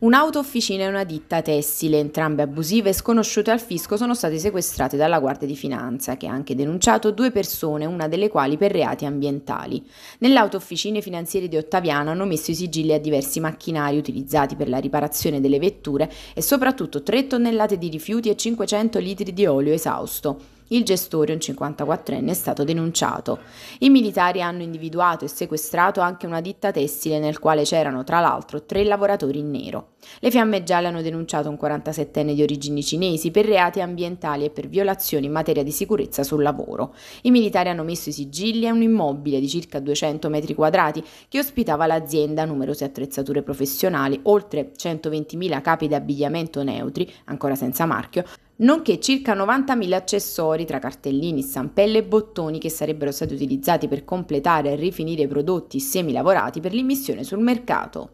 Un'auto-officina e una ditta tessile, entrambe abusive e sconosciute al fisco, sono state sequestrate dalla Guardia di Finanza, che ha anche denunciato due persone, una delle quali per reati ambientali. Nell'auto-officina i finanzieri di Ottaviano hanno messo i sigilli a diversi macchinari utilizzati per la riparazione delle vetture e soprattutto 3 tonnellate di rifiuti e 500 litri di olio esausto. Il gestore, un 54enne, è stato denunciato. I militari hanno individuato e sequestrato anche una ditta tessile nel quale c'erano tra l'altro tre lavoratori in nero. Le fiamme gialle hanno denunciato un 47enne di origini cinesi per reati ambientali e per violazioni in materia di sicurezza sul lavoro. I militari hanno messo i sigilli a un immobile di circa 200 metri quadrati che ospitava l'azienda, numerose attrezzature professionali, oltre 120.000 capi di abbigliamento neutri, ancora senza marchio, nonché circa 90.000 accessori tra cartellini, stampelle e bottoni che sarebbero stati utilizzati per completare e rifinire i prodotti semilavorati per l'immissione sul mercato.